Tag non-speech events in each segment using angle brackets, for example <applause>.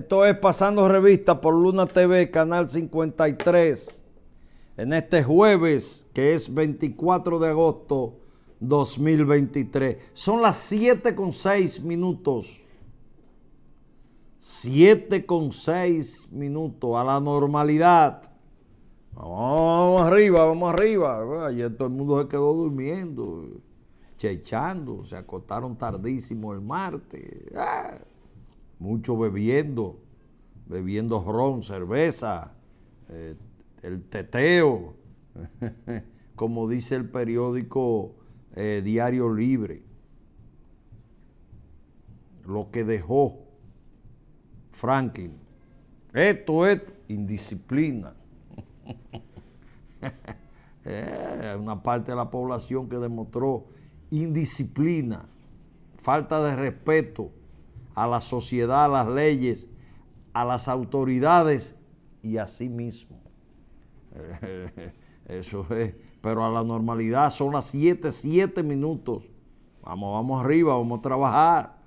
Esto es Pasando Revista por Luna TV, Canal 53, en este jueves que es 24 de agosto 2023. Son las 7 con 6 minutos. 7 con 6 minutos a la normalidad. Vamos arriba, vamos arriba. Ayer todo el mundo se quedó durmiendo, chechando, se acostaron tardísimo el martes. ¡Ah! mucho bebiendo, bebiendo ron, cerveza, eh, el teteo, <laughs> como dice el periódico eh, Diario Libre. Lo que dejó Franklin. Esto es indisciplina. <laughs> Eh, una parte de la población que demostró indisciplina, falta de respeto a la sociedad, a las leyes, a las autoridades y a sí mismo. <laughs> Eso es, pero a la normalidad son las siete, siete minutos. Vamos, vamos arriba, vamos a trabajar.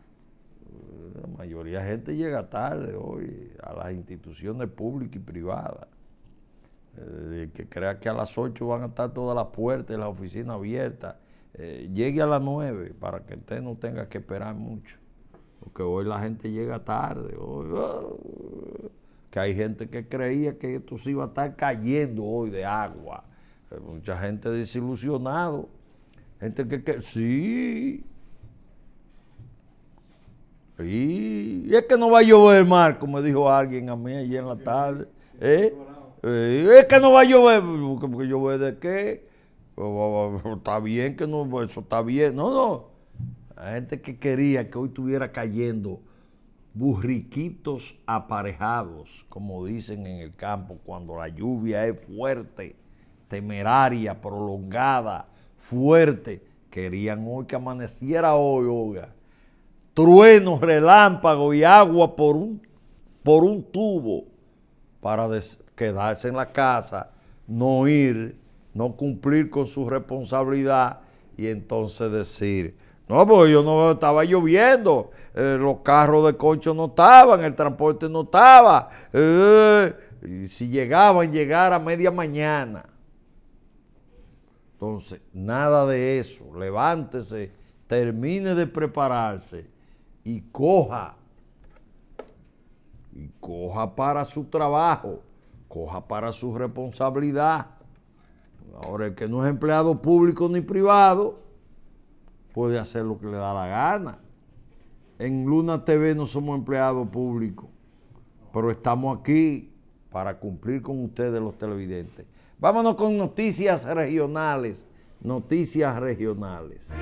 La mayoría de gente llega tarde hoy a las instituciones públicas y privadas. Eh, que crea que a las 8 van a estar todas las puertas y las oficinas abiertas. Eh, llegue a las 9 para que usted no tenga que esperar mucho. Porque hoy la gente llega tarde. Hoy, oh, que hay gente que creía que esto se iba a estar cayendo hoy de agua. Eh, mucha gente desilusionado. Gente que, sí. Sí. Y es que no va a llover, Marco, como dijo alguien a mí ayer en la tarde. ¿Eh? es que no va a llover, ¿Por qué llover de qué. Oh, oh, está bien que no, eso está bien. No, no. La gente que quería que hoy estuviera cayendo burriquitos aparejados, como dicen en el campo, cuando la lluvia es fuerte, temeraria, prolongada, fuerte. Querían hoy que amaneciera hoy, oiga. Truenos, relámpagos y agua por un, por un tubo para quedarse en la casa, no ir, no cumplir con su responsabilidad y entonces decir, no, porque yo no estaba lloviendo, eh, los carros de concho no estaban, el transporte no estaba. Eh, y si llegaban, llegar a media mañana. Entonces, nada de eso. Levántese, termine de prepararse y coja. Y coja para su trabajo, coja para su responsabilidad. Ahora, el que no es empleado público ni privado, puede hacer lo que le da la gana. En Luna TV no somos empleados públicos, pero estamos aquí para cumplir con ustedes los televidentes. Vámonos con noticias regionales, noticias regionales.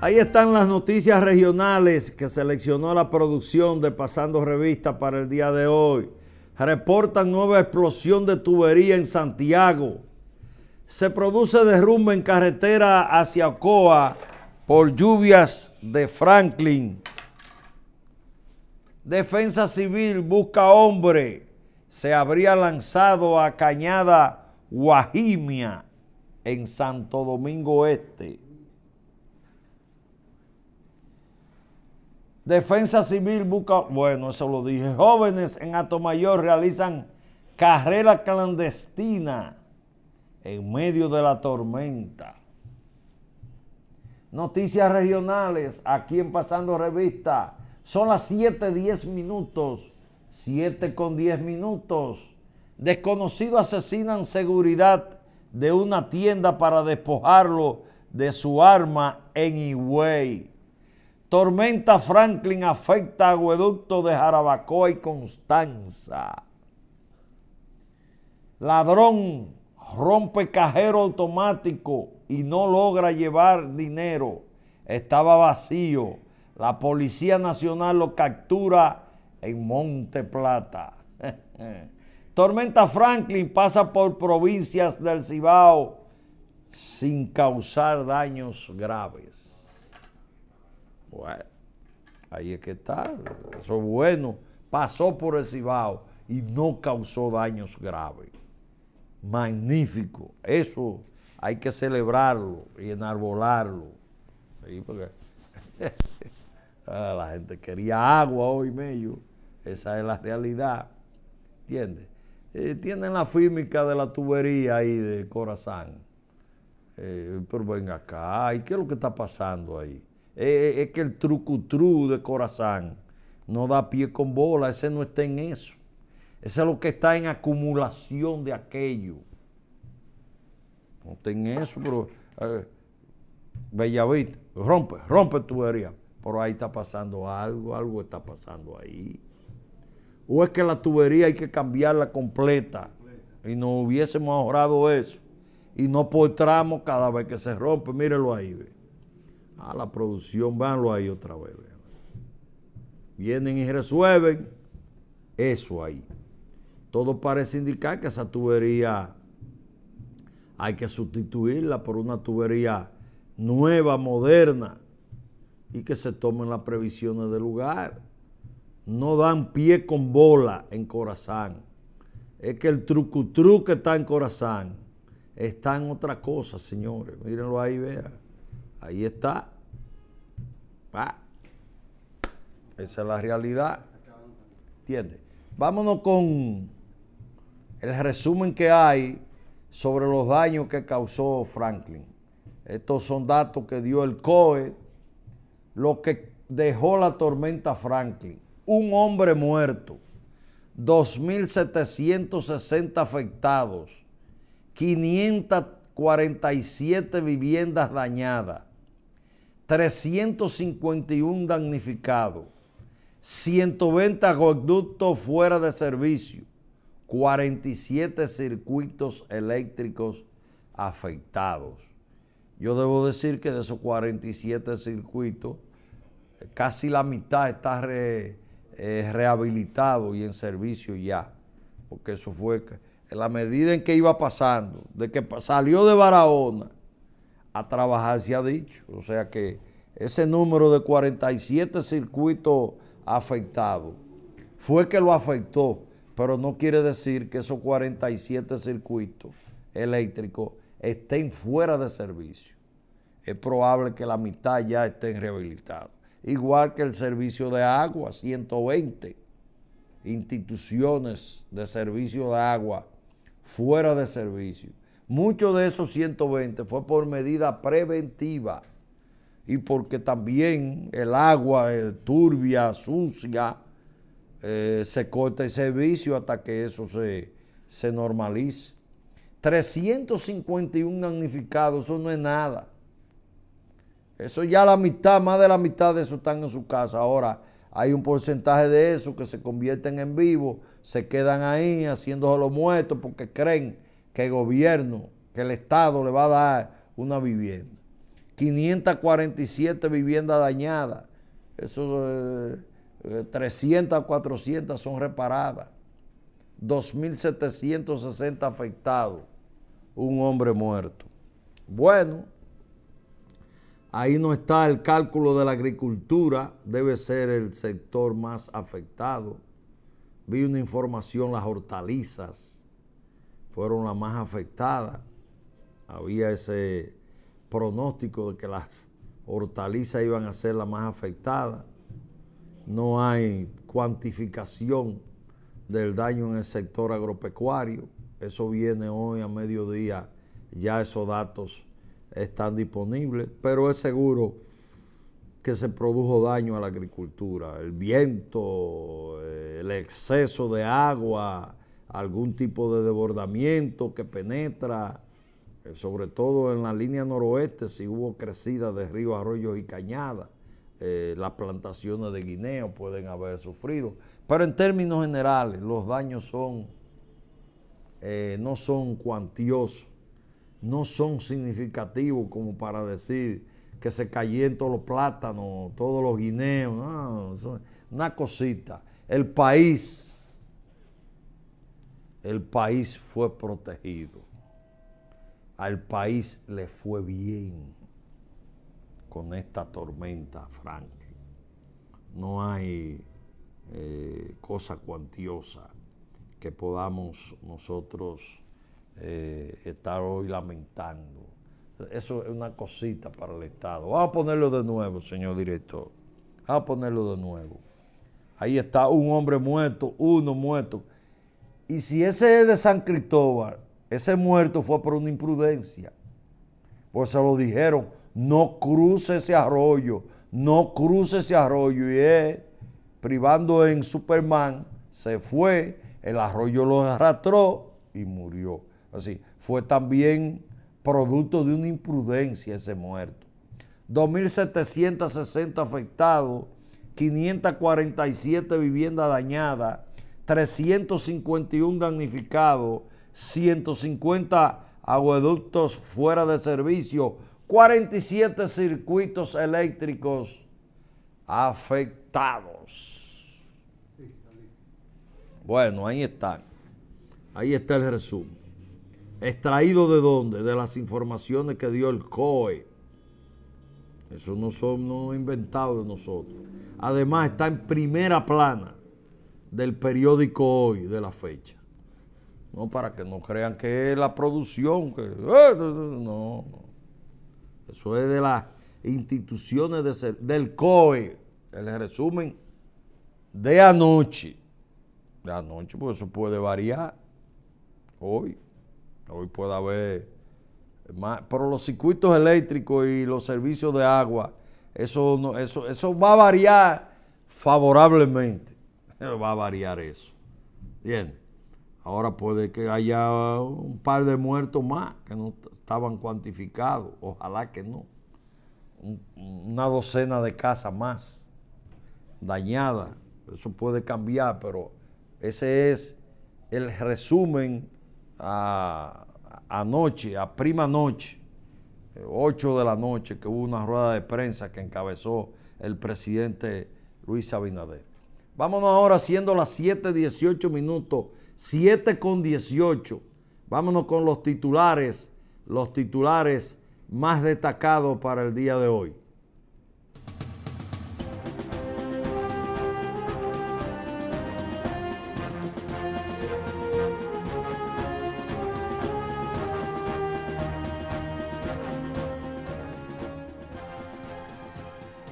Ahí están las noticias regionales que seleccionó la producción de Pasando Revista para el día de hoy. Reportan nueva explosión de tubería en Santiago. Se produce derrumbe en carretera hacia Ocoa por lluvias de Franklin. Defensa Civil busca hombre. Se habría lanzado a Cañada Guajimia en Santo Domingo Este. Defensa Civil busca, bueno, eso lo dije, jóvenes en mayor realizan carrera clandestina en medio de la tormenta. Noticias regionales, aquí en Pasando Revista, son las 7.10 minutos, 7 con 10 minutos. Desconocido asesinan seguridad de una tienda para despojarlo de su arma en Higüey. Tormenta Franklin afecta acueducto de Jarabacoa y Constanza. Ladrón rompe cajero automático y no logra llevar dinero. Estaba vacío. La Policía Nacional lo captura en Monte Plata. <laughs> Tormenta Franklin pasa por provincias del Cibao sin causar daños graves ahí es que está. Eso es bueno. Pasó por el Cibao y no causó daños graves. Magnífico. Eso hay que celebrarlo y enarbolarlo. Porque <laughs> ah, la gente quería agua hoy, medio. Esa es la realidad. ¿Entiendes? Eh, tienen la fímica de la tubería ahí de Corazán. Eh, pero ven acá, ¿y qué es lo que está pasando ahí? Eh, eh, es, que el trucutru de corazón no da pie con bola, ese no está en eso. Ese es lo que está en acumulación de aquello. No está en eso, pero ya eh, Bellavit, rompe, rompe tubería. Pero ahí está pasando algo, algo está pasando ahí. O es que la tubería hay que cambiarla completa y no hubiésemos ahorrado eso. Y no por cada vez que se rompe, Mírelo ahí. Ve a ah, la producción, vanlo ahí otra vez. Vienen y resuelven eso ahí. Todo parece indicar que esa tubería hay que sustituirla por una tubería nueva, moderna, y que se tomen las previsiones del lugar. No dan pie con bola en Corazán. Es que el trucutru que está en Corazán está en otra cosa, señores. Mírenlo ahí, vean. Ahí está. Esa es la realidad. ¿Entiendes? Vámonos con el resumen que hay sobre los daños que causó Franklin. Estos son datos que dio el COE, lo que dejó la tormenta Franklin. Un hombre muerto, 2.760 afectados, 547 viviendas dañadas, 351 damnificados, 120 conductos fuera de servicio, 47 circuitos eléctricos afectados. Yo debo decir que de esos 47 circuitos, casi la mitad está eh, rehabilitado y en servicio ya, porque eso fue en la medida en que iba pasando, de que salió de Barahona a trabajar, se ha dicho. O sea que ese número de 47 circuitos afectados fue que lo afectó, pero no quiere decir que esos 47 circuitos eléctricos estén fuera de servicio. Es probable que la mitad ya estén rehabilitados. Igual que el servicio de agua, 120 instituciones de servicio de agua fuera de servicio Muchos de esos 120 fue por medida preventiva y porque también el agua eh, turbia, sucia, eh, se corta el servicio hasta que eso se, se normalice. 351 magnificados, eso no es nada. Eso ya la mitad, más de la mitad de eso están en su casa. Ahora hay un porcentaje de eso que se convierten en vivos, se quedan ahí haciéndose los muertos porque creen que el gobierno, que el Estado le va a dar una vivienda. 547 viviendas dañadas, eso, 300, eh, 400 eh, son reparadas, 2.760 afectados, un hombre muerto. Bueno, ahí no está el cálculo de la agricultura, debe ser el sector más afectado. Vi una información, las hortalizas, fueron las más afectadas. Había ese pronóstico de que las hortalizas iban a ser las más afectadas. No hay cuantificación del daño en el sector agropecuario. Eso viene hoy a mediodía, ya esos datos están disponibles, pero es seguro que se produjo daño a la agricultura. El viento, el exceso de agua, algún tipo de desbordamiento que penetra, eh, sobre todo en la línea noroeste, si hubo crecida de ríos, arroyos y cañadas. Eh, las plantaciones de guineo pueden haber sufrido. Pero en términos generales, los daños son, eh, no son cuantiosos, no son significativos como para decir que se cayeron todos los plátanos, todos los guineos, no, una cosita. El país el país fue protegido. Al país le fue bien con esta tormenta, Frank. No hay eh, cosa cuantiosa que podamos nosotros eh, estar hoy lamentando. Eso es una cosita para el Estado. Vamos a ponerlo de nuevo, señor director. Vamos a ponerlo de nuevo. Ahí está un hombre muerto, uno muerto. Y si ese es de San Cristóbal, ese muerto fue por una imprudencia, pues se lo dijeron, no cruce ese arroyo, no cruce ese arroyo. Y privando en Superman, se fue, el arroyo lo arrastró y murió. Así, fue también producto de una imprudencia ese muerto. 2.760 afectados, 547 viviendas dañadas, 351 damnificados, 150 agueductos fuera de servicio, 47 circuitos eléctricos afectados. Bueno, ahí está. Ahí está el resumen. ¿Extraído de dónde? De las informaciones que dio el COE. Eso no, son, no inventado de nosotros. Además, está en primera plana del periódico hoy de la fecha. No para que no crean que es la producción, que eh, no. Eso es de las instituciones del COE, el resumen de anoche. De anoche, porque eso puede variar. Hoy, hoy puede haber más, pero los circuitos eléctricos y los servicios de agua, eso, eso, eso va a variar favorablemente va a variar eso. Bien, ahora puede que haya un par de muertos más que no estaban cuantificados, ojalá que no. una docena de casas más dañadas, eso puede cambiar, pero ese es el resumen a, a a prima noche, 8 de la noche, que hubo una rueda de prensa que encabezó el presidente Luis Abinader. Vámonos ahora haciendo las 7.18 minutos, 7 con 18. Vámonos con los titulares, los titulares más destacados para el día de hoy.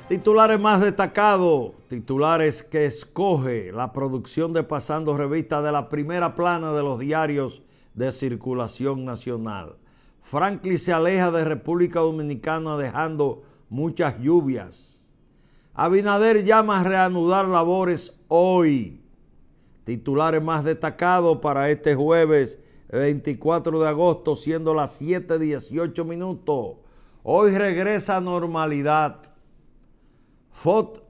Titulares más destacados, titulares que escoge la producción de Pasando Revista de la primera plana de los diarios de circulación nacional. Franklin se aleja de República Dominicana dejando muchas lluvias. Abinader llama a reanudar labores hoy. Titulares más destacados para este jueves 24 de agosto, siendo las 7:18 minutos. Hoy regresa normalidad Foto.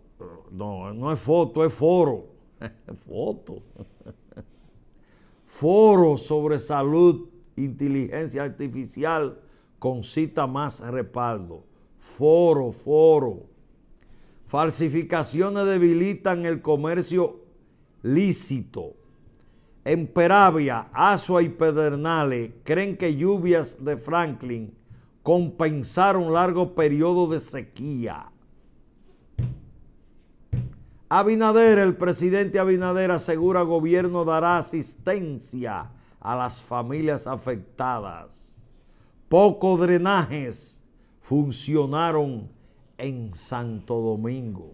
No, no es foto, es foro. <laughs> foto. foro sobre salud, inteligencia artificial con cita más respaldo. Foro, foro. Falsificaciones debilitan el comercio lícito. En Peravia, Asua y Pedernales creen que lluvias de Franklin compensaron largo periodo de sequía. Abinader, el presidente Abinader asegura gobierno dará asistencia a las familias afectadas. Pocos drenajes funcionaron en Santo Domingo.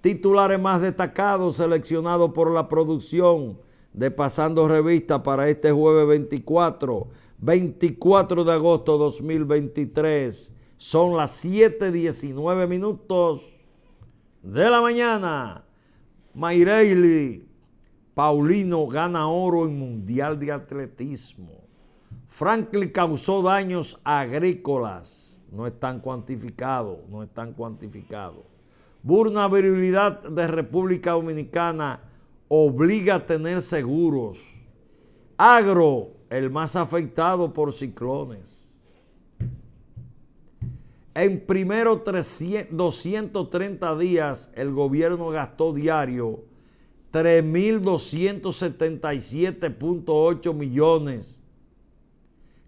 Titulares más destacados seleccionados por la producción de Pasando Revista para este jueves 24, 24 de agosto 2023. Son las 7.19 minutos de la mañana, Mayreili Paulino gana oro en Mundial de Atletismo. Franklin causó daños agrícolas. No están cuantificados, no están cuantificados. Vulnerabilidad de República Dominicana obliga a tener seguros. Agro, el más afectado por ciclones. En primero 230 días el gobierno gastó diario 3.277.8 millones.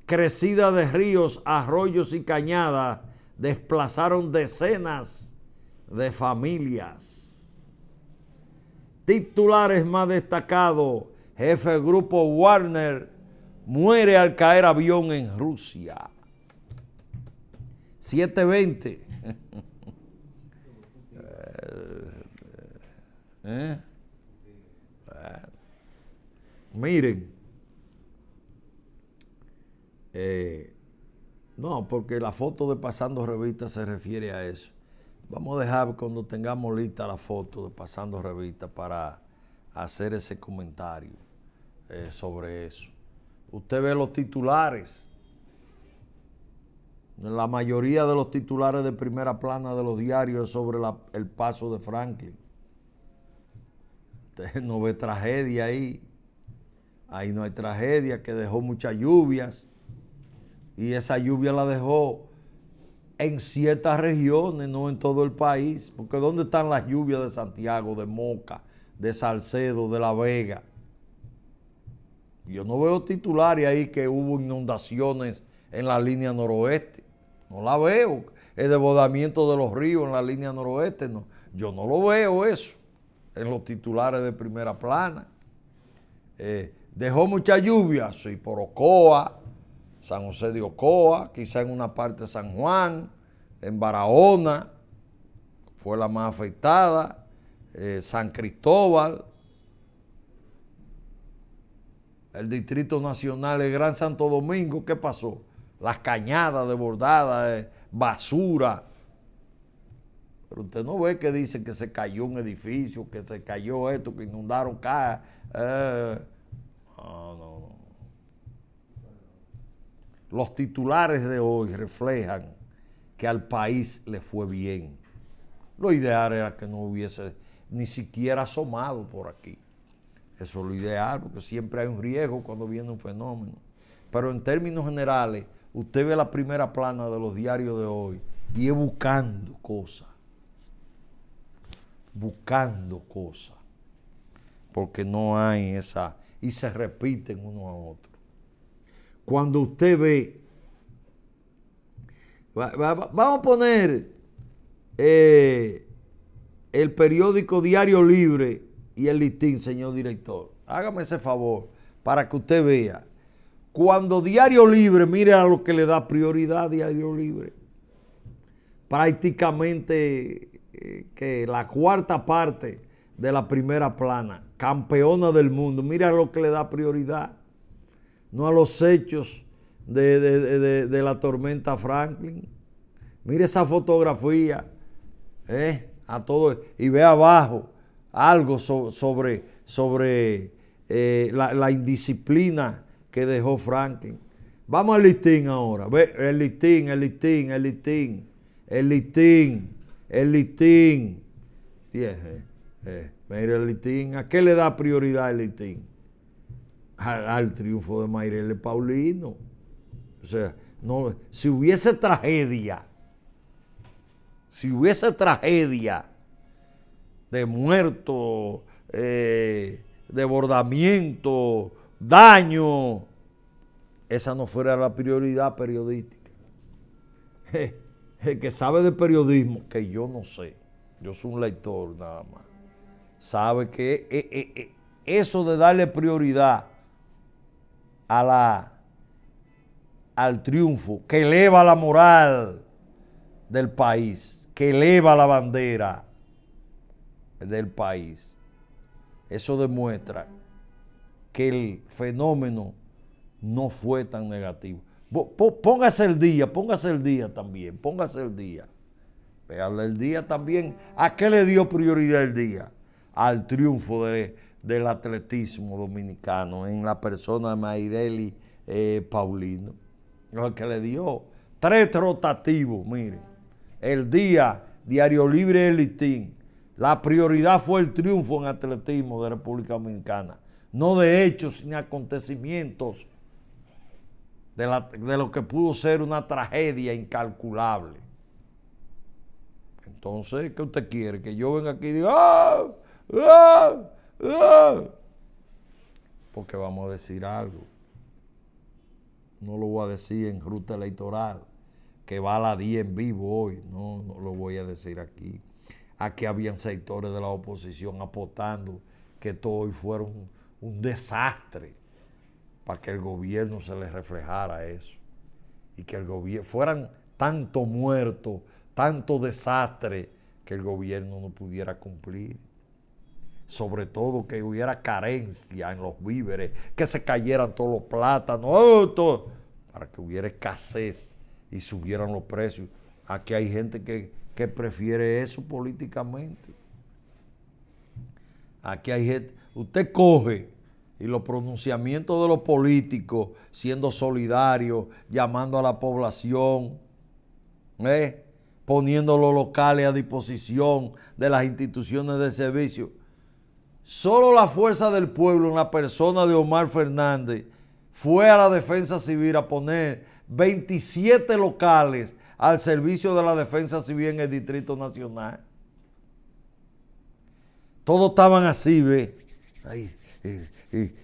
Crecida de ríos, arroyos y cañadas desplazaron decenas de familias. Titulares más destacados, jefe grupo Warner muere al caer avión en Rusia. 7.20. <laughs> ¿Eh? Ah, miren, eh, no, porque la foto de Pasando Revista se refiere a eso. Vamos a dejar cuando tengamos lista la foto de Pasando Revista para hacer ese comentario eh, sobre eso. Usted ve los titulares la mayoría de los titulares de primera plana de los diarios es sobre el paso de Franklin. Usted no ve tragedia ahí. Ahí no hay tragedia, que dejó muchas lluvias. Y esa lluvia la dejó en ciertas regiones, no en todo el país. Porque ¿dónde están las lluvias de Santiago, de Moca, de Salcedo, de La Vega? Yo no veo titulares ahí que hubo inundaciones en la línea noroeste. No la veo. El desbordamiento de los ríos en la línea noroeste, Yo no lo veo eso en los titulares de primera plana. Eh, dejó mucha lluvia, sí, por Ocoa, San José de Ocoa, quizá en una parte de San Juan, en Barahona, fue la más afectada, eh, San Cristóbal, el Distrito Nacional, el Gran Santo Domingo, ¿qué pasó? las cañadas desbordadas, eh, basura. Pero usted no ve que dicen que se cayó un edificio, que se cayó esto, que inundaron casas. Eh, no, no. Los titulares de hoy reflejan que al país le fue bien. Lo ideal era que no hubiese ni siquiera asomado por aquí. Eso es lo ideal, porque siempre hay un riesgo cuando viene un fenómeno. Pero en términos generales, Usted ve la primera plana de los diarios de hoy y es buscando cosas. Buscando cosas. Porque no hay esa. Y se repiten uno a otro. Cuando usted ve. vamos a poner eh, el periódico Diario Libre y el listín, señor director. Hágame ese favor para que usted vea cuando Diario Libre, mire a lo que le da prioridad a Diario Libre. Prácticamente eh, que la cuarta parte de la primera plana, campeona del mundo, a lo que le da prioridad, no a los hechos de, la tormenta Franklin. Mire esa fotografía, eh, a todo, y ve abajo algo sobre, sobre eh, la indisciplina que dejó Franklin. Vamos al listín ahora. Ve, el listín, el listín, el listín, el listín, el listín. Eh, el ¿A qué le da prioridad el listín? Al, triunfo de Mayrele Paulino. O sea, no, si hubiese tragedia, si hubiese tragedia de muertos, eh, de bordamiento, daño. Esa no fuera la prioridad periodística. el que sabe de periodismo, que yo no sé, yo soy un lector nada más, sabe que eh, eh, eh, eso de darle prioridad a la, al triunfo, que eleva la moral del país, que eleva la bandera del país, eso demuestra que el fenómeno no fue tan negativo. Póngase el día, póngase el día también, póngase el día. Veanle el día también. ¿A qué le dio prioridad el día? Al triunfo del atletismo dominicano en la persona de Maireli eh, Paulino. Lo que le dio tres rotativos, miren. El día, Diario Libre Elitín, La prioridad fue el triunfo en atletismo de República Dominicana no de hechos ni acontecimientos de, lo que pudo ser una tragedia incalculable. Entonces, ¿qué usted quiere? Que yo venga aquí y diga, ¡ah! ¡ah! ¡ah! Porque vamos a decir algo. No lo voy a decir en ruta electoral, que va a la 10 en vivo hoy. No, no lo voy a decir aquí. Aquí habían sectores de la oposición apostando que todos hoy fueron un desastre para que el gobierno se le reflejara eso. Y que el gobierno fueran tanto muerto tanto desastre, que el gobierno no pudiera cumplir. Sobre todo que hubiera carencia en los víveres, que se cayeran todos los plátanos, oh, para que hubiera escasez y subieran los precios. Aquí hay gente que, que prefiere eso políticamente. Aquí hay gente. Usted coge y los pronunciamientos de los políticos siendo solidarios, llamando a la población, ¿eh? poniendo los locales a disposición de las instituciones de servicio. Solo la fuerza del pueblo en la persona de Omar Fernández fue a la defensa civil a poner 27 locales al servicio de la defensa civil en el Distrito Nacional. Todos estaban así, ve. Ahí, eh,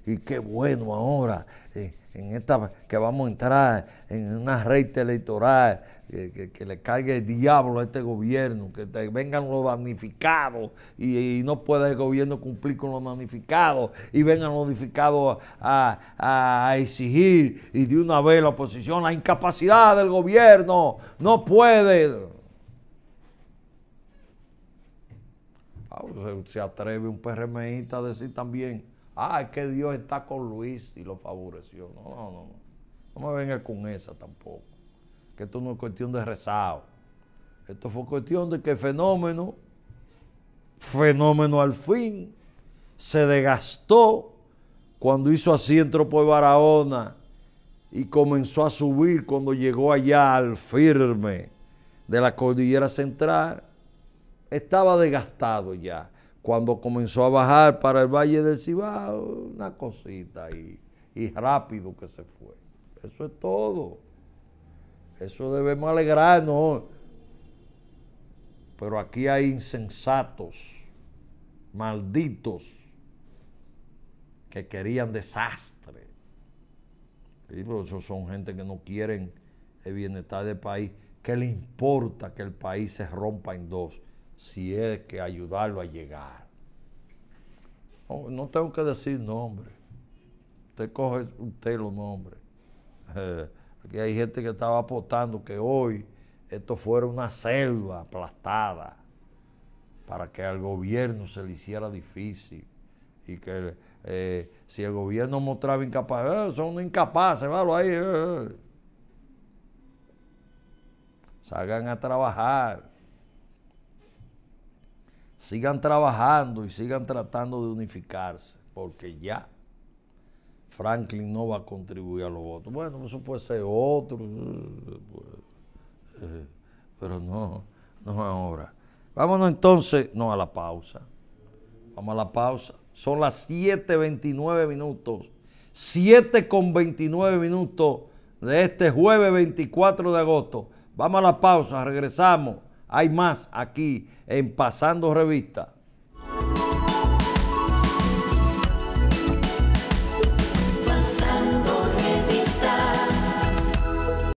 y, qué bueno ahora eh, en esta, que vamos a entrar en una rey electoral, que, le cargue el diablo a este gobierno, que vengan los damnificados y, no puede el gobierno cumplir con los damnificados y vengan los damnificados a, a exigir y de una vez la oposición, la incapacidad del gobierno, no puede. Ah, se, atreve un PRMista a decir también ah, es que Dios está con Luis y lo favoreció. No, no, no. No me venga con esa tampoco. Que esto no es cuestión de rezado. Esto fue cuestión de que fenómeno, fenómeno al fin, se desgastó cuando hizo así, entró por Barahona y comenzó a subir cuando llegó allá al firme de la cordillera central. Estaba desgastado ya cuando comenzó a bajar para el Valle del Cibao, una cosita y, y rápido que se fue. Eso es todo. Eso debemos alegrarnos. Pero aquí hay insensatos, malditos, que querían desastre. y por eso son gente que no quieren el bienestar del país, ¿Qué le importa que el país se rompa en dos si es que ayudarlo a llegar. Oh, no, tengo que decir nombre. Usted coge usted los nombres. <laughs> aquí hay gente que estaba apostando que hoy esto fuera una selva aplastada para que al gobierno se le hiciera difícil y que eh, si el gobierno mostraba incapaz, eh, son incapaces, válo ahí. Eh, Salgan a trabajar sigan trabajando y sigan tratando de unificarse, porque ya Franklin no va a contribuir a los votos. Bueno, eso puede ser otro, eh, eh, pero no, no ahora. Vámonos entonces, no a la pausa. Vamos a la pausa. Son las 7.29 minutos. 7 con 29 minutos de este jueves 24 de agosto. Vamos a la pausa, regresamos. Hay más aquí en Pasando Revista.